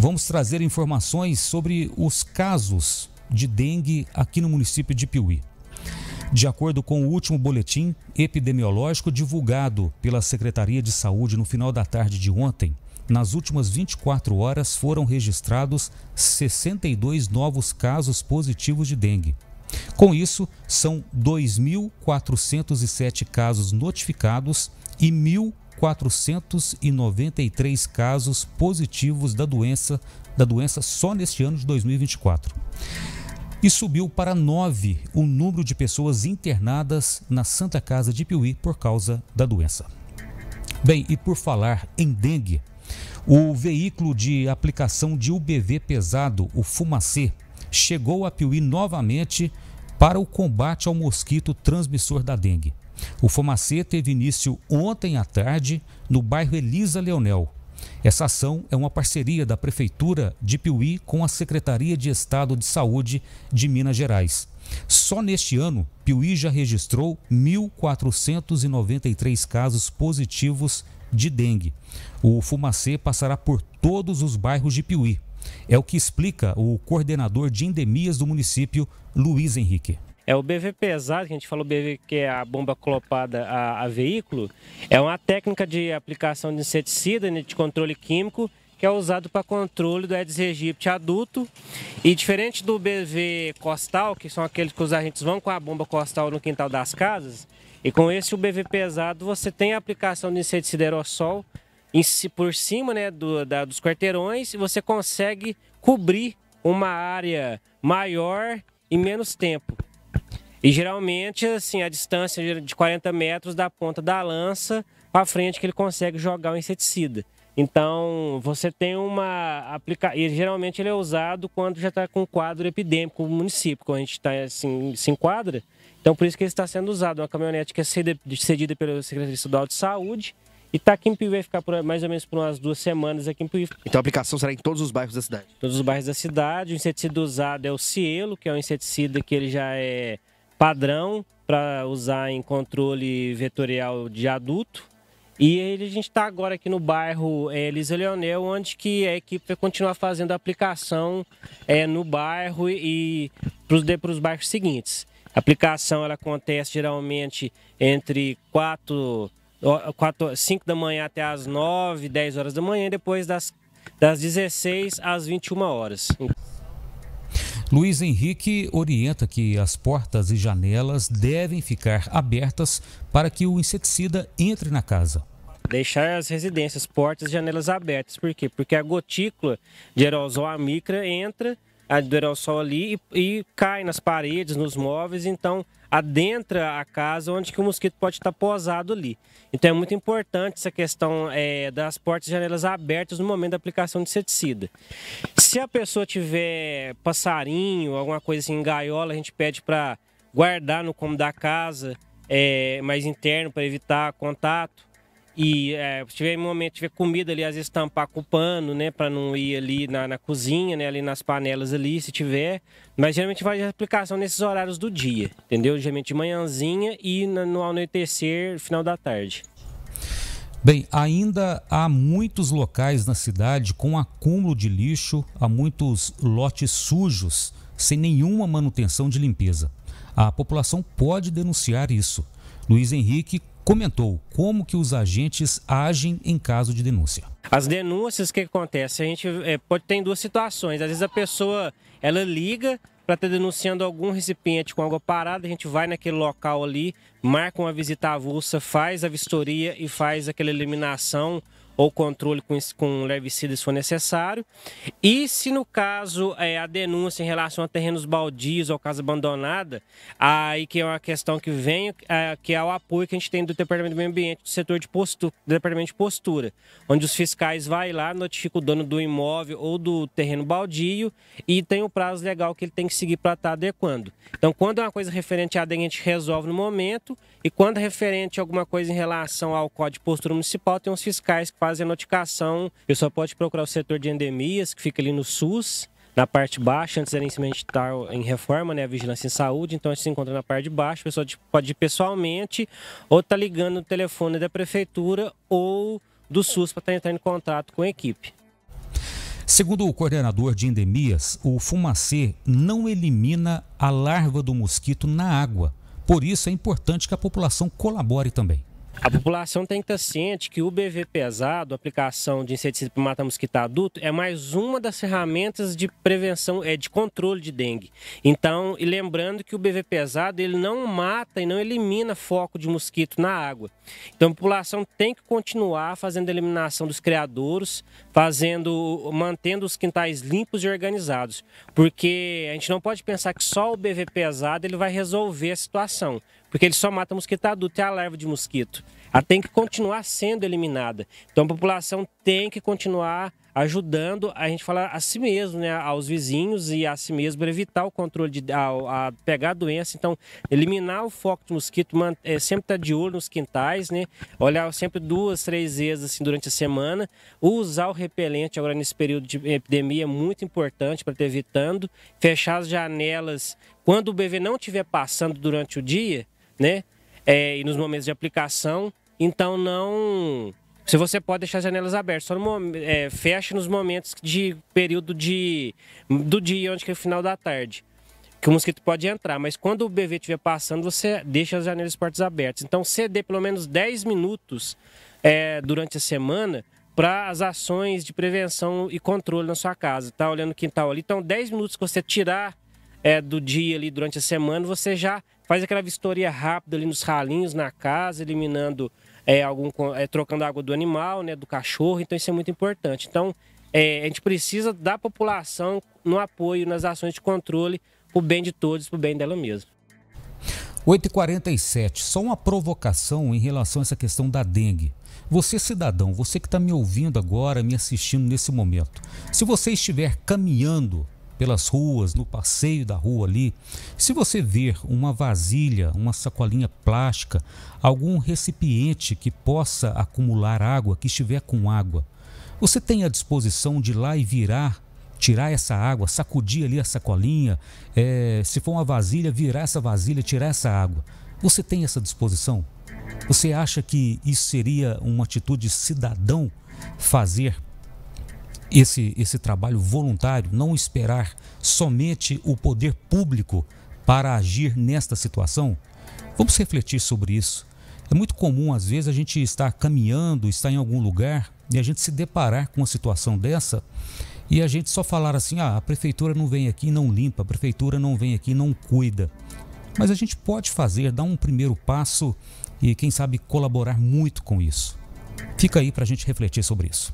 Vamos trazer informações sobre os casos de dengue aqui no município de Piuí. De acordo com o último boletim epidemiológico divulgado pela Secretaria de Saúde no final da tarde de ontem, nas últimas 24 horas foram registrados 62 novos casos positivos de dengue. Com isso, são 2.407 casos notificados e 493 casos positivos da doença, da doença só neste ano de 2024. E subiu para 9 o número de pessoas internadas na Santa Casa de Piuí por causa da doença. Bem, e por falar em dengue, o veículo de aplicação de UBV pesado, o Fumacê, chegou a Piuí novamente para o combate ao mosquito transmissor da dengue. O Fomacê teve início ontem à tarde no bairro Elisa Leonel. Essa ação é uma parceria da Prefeitura de Piuí com a Secretaria de Estado de Saúde de Minas Gerais. Só neste ano, Piuí já registrou 1.493 casos positivos de dengue. O Fumacê passará por todos os bairros de Piuí. É o que explica o coordenador de endemias do município, Luiz Henrique. É o BV pesado, que a gente falou BV que é a bomba clopada a, a veículo, é uma técnica de aplicação de inseticida, né, de controle químico, que é usado para controle do Aedes aegypti adulto. E diferente do BV costal, que são aqueles que os agentes vão com a bomba costal no quintal das casas, e com esse o BV pesado você tem a aplicação de inseticida aerossol em, por cima né, do, da, dos quarteirões e você consegue cobrir uma área maior em menos tempo. E geralmente, assim, a distância de 40 metros da ponta da lança para frente que ele consegue jogar o inseticida. Então, você tem uma aplicação. E geralmente ele é usado quando já está com quadro epidêmico no município, quando a gente está assim, se enquadra. Então, por isso que ele está sendo usado. É uma caminhonete que é cedida pela Secretaria Estadual de Saúde e está aqui em Piuí, vai ficar por, mais ou menos por umas duas semanas aqui em Piuí. Então, a aplicação será em todos os bairros da cidade? Todos os bairros da cidade. O inseticida usado é o cielo, que é um inseticida que ele já é padrão para usar em controle vetorial de adulto. E a gente está agora aqui no bairro é, Elisa Leonel, onde que a equipe vai continuar fazendo a aplicação é, no bairro e, e para os bairros seguintes. A aplicação ela acontece geralmente entre 4, 4, 5 da manhã até as 9, 10 horas da manhã, e depois das, das 16 às 21 horas. Luiz Henrique orienta que as portas e janelas devem ficar abertas para que o inseticida entre na casa. Deixar as residências, portas e janelas abertas. Por quê? Porque a gotícula de aerosol micra entra a do aerossol ali e, e cai nas paredes, nos móveis, então adentra a casa onde que o mosquito pode estar posado ali. Então é muito importante essa questão é, das portas e janelas abertas no momento da aplicação de inseticida. Se a pessoa tiver passarinho, alguma coisa assim em gaiola, a gente pede para guardar no cômodo da casa, é, mais interno para evitar contato. E é, se tiver momento, tiver comida ali, às vezes tampar com o pano, né? Para não ir ali na, na, cozinha, né? Ali nas panelas ali, se tiver. Mas geralmente faz a aplicação nesses horários do dia, entendeu? Geralmente de manhãzinha e no no anoitecer, final da tarde. Bem, ainda há muitos locais na cidade com acúmulo de lixo, há muitos lotes sujos, sem nenhuma manutenção de limpeza. A população pode denunciar isso. Luiz Henrique comentou como que os agentes agem em caso de denúncia. As denúncias que acontecem, a gente é, pode ter duas situações. Às vezes a pessoa ela liga para estar tá denunciando algum recipiente com água parada, a gente vai naquele local ali, marca uma visita avulsa, faz a vistoria e faz aquela eliminação ou controle com, com sida se for necessário. E se no caso é, a denúncia em relação a terrenos baldios ou casa abandonada, aí que é uma questão que vem, é, que é o apoio que a gente tem do Departamento do Meio Ambiente, do setor de postura, do Departamento de Postura, onde os fiscais vai lá, notificam o dono do imóvel ou do terreno baldio e tem o um prazo legal que ele tem que seguir para estar tá adequando. Então, quando é uma coisa referente à dengue, a gente resolve no momento, e quando é referente a alguma coisa em relação ao Código de Postura Municipal, tem os fiscais que fazem fazem a notificação. O pessoal pode procurar o setor de endemias, que fica ali no SUS, na parte baixa, antes era estar tá em reforma, né, a vigilância em saúde, então a gente se encontra na parte de baixo, O pessoal pode ir pessoalmente ou tá ligando no telefone da prefeitura ou do SUS para estar tá entrando em contato com a equipe. Segundo o coordenador de endemias, o fumacê não elimina a larva do mosquito na água. Por isso é importante que a população colabore também. A população tem que estar ciente que o BV pesado, aplicação de inseticida para matar mosquito adulto, é mais uma das ferramentas de prevenção, é de controle de dengue. Então, e lembrando que o BV pesado, ele não mata e não elimina foco de mosquito na água. Então, a população tem que continuar fazendo a eliminação dos criadouros, fazendo, mantendo os quintais limpos e organizados, porque a gente não pode pensar que só o BV pesado ele vai resolver a situação porque ele só mata mosquito adulto, é a larva de mosquito. Ela tem que continuar sendo eliminada. Então a população tem que continuar ajudando a gente falar a si mesmo, né, aos vizinhos e a si mesmo para evitar o controle de a, a, pegar a doença. Então, eliminar o foco de mosquito, man, é, sempre estar tá de olho nos quintais, né? Olhar sempre duas, três vezes assim durante a semana. Usar o repelente agora nesse período de epidemia é muito importante para estar tá evitando. Fechar as janelas quando o bebê não estiver passando durante o dia né? É, e nos momentos de aplicação. Então não. Se você pode deixar as janelas abertas, só no, é, feche nos momentos de período de, do dia, onde que é o final da tarde, que o mosquito pode entrar. Mas quando o BV estiver passando, você deixa as janelas e portas abertas. Então, ceder pelo menos 10 minutos é, durante a semana para as ações de prevenção e controle na sua casa. Tá olhando o quintal ali, então 10 minutos que você tirar é, do dia ali durante a semana, você já faz aquela vistoria rápida ali nos ralinhos, na casa, eliminando é, algum é, trocando água do animal, né, do cachorro, então isso é muito importante. Então, é, a gente precisa da população no apoio nas ações de controle para o bem de todos, para o bem dela mesma. 8h47, só uma provocação em relação a essa questão da dengue. Você, cidadão, você que está me ouvindo agora, me assistindo nesse momento, se você estiver caminhando pelas ruas, no passeio da rua ali, se você ver uma vasilha, uma sacolinha plástica, algum recipiente que possa acumular água, que estiver com água, você tem a disposição de ir lá e virar, tirar essa água, sacudir ali a sacolinha, é, se for uma vasilha, virar essa vasilha, tirar essa água. Você tem essa disposição? Você acha que isso seria uma atitude cidadão fazer esse, esse trabalho voluntário, não esperar somente o poder público para agir nesta situação? Vamos refletir sobre isso. É muito comum, às vezes, a gente estar caminhando, estar em algum lugar e a gente se deparar com uma situação dessa e a gente só falar assim: ah, a prefeitura não vem aqui e não limpa, a prefeitura não vem aqui e não cuida. Mas a gente pode fazer, dar um primeiro passo e, quem sabe, colaborar muito com isso. Fica aí para a gente refletir sobre isso.